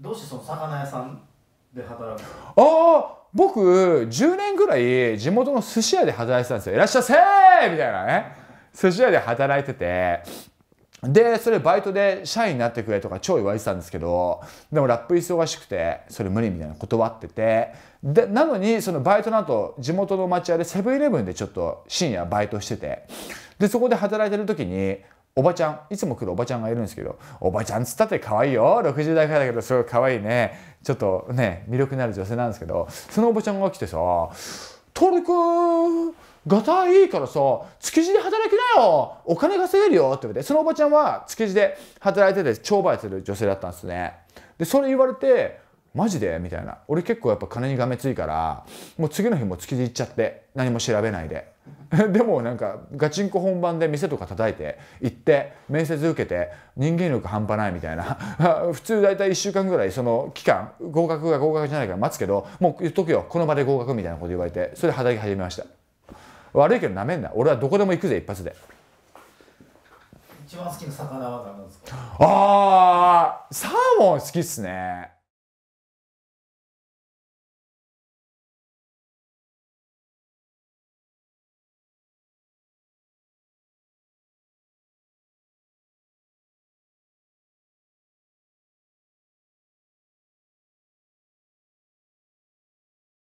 どうしてその魚屋さんで働くああ僕10年ぐらい地元の寿司屋で働いてたんですよ「いらっしゃいせー!」みたいなね寿司屋で働いててでそれバイトで社員になってくれとか超言われてたんですけどでもラップ忙しくてそれ無理みたいな断っててでなのにそのバイトの後地元の町屋でセブンイレブンでちょっと深夜バイトしててでそこで働いてる時におばちゃんいつも来るおばちゃんがいるんですけどおばちゃんつったって可愛いよ60代くらいだけどすごい可愛いねちょっとね魅力のある女性なんですけどそのおばちゃんが来てさ「トル君ガタいいからさ築地で働きなよお金稼げるよ」って言われてそのおばちゃんは築地で働いてて商売する女性だったんですね。でそれ言われてマジでみたいな俺結構やっぱ金にがめついからもう次の日も築地行っちゃって何も調べないで でもなんかガチンコ本番で店とか叩いて行って面接受けて人間力半端ないみたいな 普通大体1週間ぐらいその期間合格が合格じゃないから待つけどもう言っとくよこの場で合格みたいなこと言われてそれで働き始めました悪いけどなめんな俺はどこでも行くぜ一発で。一番好きな魚は何ですかあーサーモン好きっすね